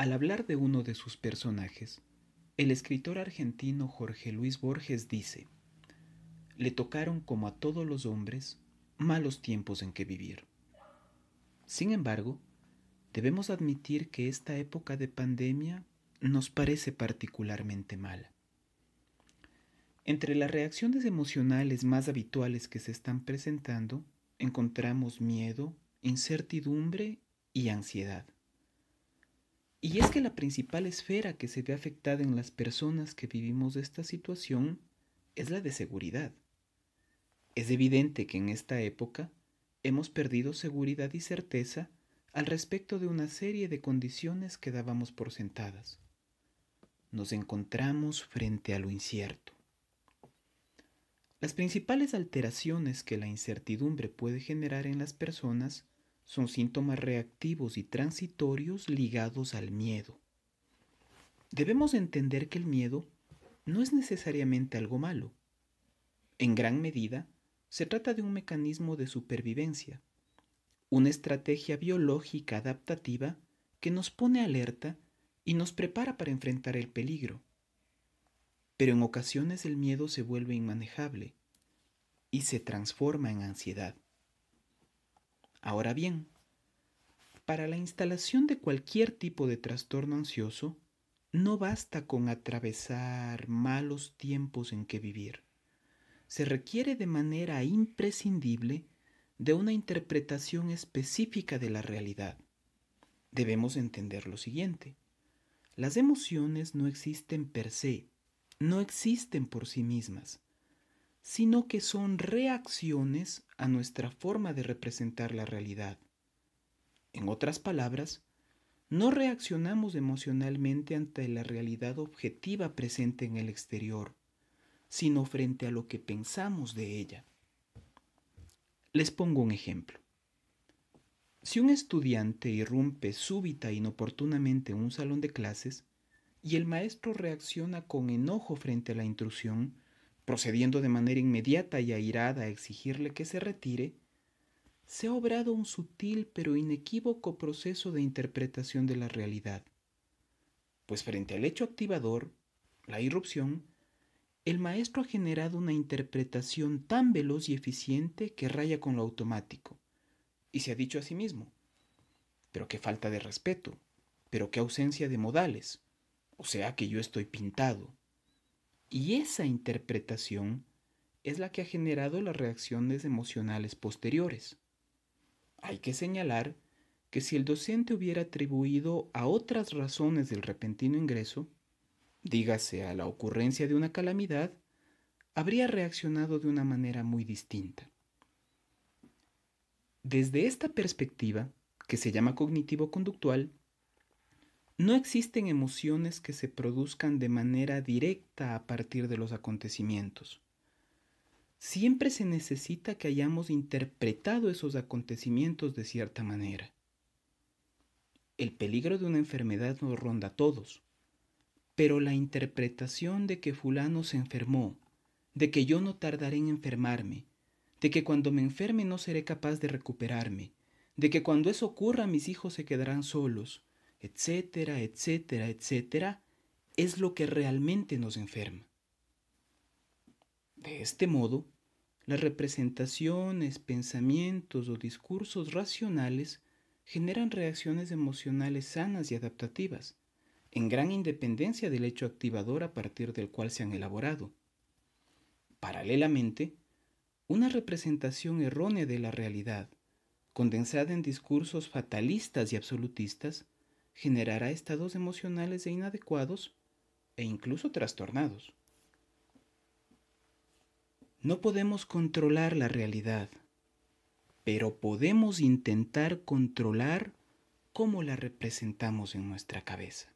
Al hablar de uno de sus personajes, el escritor argentino Jorge Luis Borges dice, le tocaron como a todos los hombres malos tiempos en que vivir. Sin embargo, debemos admitir que esta época de pandemia nos parece particularmente mala. Entre las reacciones emocionales más habituales que se están presentando, encontramos miedo, incertidumbre y ansiedad. Y es que la principal esfera que se ve afectada en las personas que vivimos esta situación es la de seguridad. Es evidente que en esta época hemos perdido seguridad y certeza al respecto de una serie de condiciones que dábamos por sentadas. Nos encontramos frente a lo incierto. Las principales alteraciones que la incertidumbre puede generar en las personas son síntomas reactivos y transitorios ligados al miedo. Debemos entender que el miedo no es necesariamente algo malo. En gran medida, se trata de un mecanismo de supervivencia, una estrategia biológica adaptativa que nos pone alerta y nos prepara para enfrentar el peligro. Pero en ocasiones el miedo se vuelve inmanejable y se transforma en ansiedad. Ahora bien, para la instalación de cualquier tipo de trastorno ansioso, no basta con atravesar malos tiempos en que vivir. Se requiere de manera imprescindible de una interpretación específica de la realidad. Debemos entender lo siguiente. Las emociones no existen per se, no existen por sí mismas sino que son reacciones a nuestra forma de representar la realidad. En otras palabras, no reaccionamos emocionalmente ante la realidad objetiva presente en el exterior, sino frente a lo que pensamos de ella. Les pongo un ejemplo. Si un estudiante irrumpe súbita e inoportunamente en un salón de clases y el maestro reacciona con enojo frente a la intrusión, procediendo de manera inmediata y airada a exigirle que se retire, se ha obrado un sutil pero inequívoco proceso de interpretación de la realidad. Pues frente al hecho activador, la irrupción, el maestro ha generado una interpretación tan veloz y eficiente que raya con lo automático, y se ha dicho a sí mismo, pero qué falta de respeto, pero qué ausencia de modales, o sea que yo estoy pintado. Y esa interpretación es la que ha generado las reacciones emocionales posteriores. Hay que señalar que si el docente hubiera atribuido a otras razones del repentino ingreso, dígase a la ocurrencia de una calamidad, habría reaccionado de una manera muy distinta. Desde esta perspectiva, que se llama cognitivo-conductual, no existen emociones que se produzcan de manera directa a partir de los acontecimientos. Siempre se necesita que hayamos interpretado esos acontecimientos de cierta manera. El peligro de una enfermedad nos ronda a todos, pero la interpretación de que fulano se enfermó, de que yo no tardaré en enfermarme, de que cuando me enferme no seré capaz de recuperarme, de que cuando eso ocurra mis hijos se quedarán solos, etcétera, etcétera, etcétera, es lo que realmente nos enferma. De este modo, las representaciones, pensamientos o discursos racionales generan reacciones emocionales sanas y adaptativas, en gran independencia del hecho activador a partir del cual se han elaborado. Paralelamente, una representación errónea de la realidad, condensada en discursos fatalistas y absolutistas, generará estados emocionales e inadecuados e incluso trastornados. No podemos controlar la realidad, pero podemos intentar controlar cómo la representamos en nuestra cabeza.